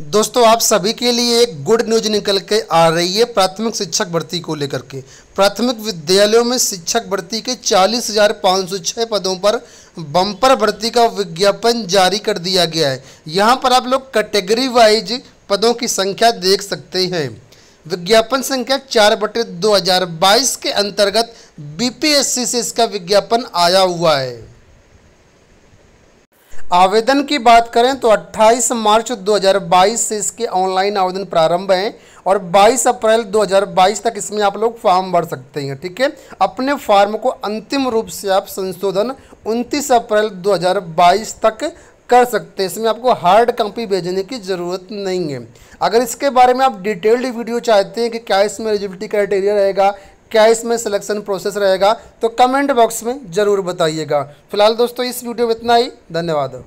दोस्तों आप सभी के लिए एक गुड न्यूज निकल के आ रही है प्राथमिक शिक्षक भर्ती को लेकर के प्राथमिक विद्यालयों में शिक्षक भर्ती के चालीस हजार पाँच सौ छः पदों पर बम्पर भर्ती का विज्ञापन जारी कर दिया गया है यहाँ पर आप लोग कैटेगरी वाइज पदों की संख्या देख सकते हैं विज्ञापन संख्या चार बटे दो के अंतर्गत बी से इसका विज्ञापन आया हुआ है आवेदन की बात करें तो 28 मार्च 2022 से इसके ऑनलाइन आवेदन प्रारंभ हैं और 22 अप्रैल 2022 तक इसमें आप लोग फॉर्म भर सकते हैं ठीक है अपने फॉर्म को अंतिम रूप से आप संशोधन 29 अप्रैल 2022 तक कर सकते हैं इसमें आपको हार्ड कॉपी भेजने की ज़रूरत नहीं है अगर इसके बारे में आप डिटेल्ड वीडियो चाहते हैं कि क्या इसमें एलिजिबिलिटी क्राइटेरिया रहेगा क्या इसमें सिलेक्शन प्रोसेस रहेगा तो कमेंट बॉक्स में ज़रूर बताइएगा फिलहाल दोस्तों इस वीडियो में इतना ही धन्यवाद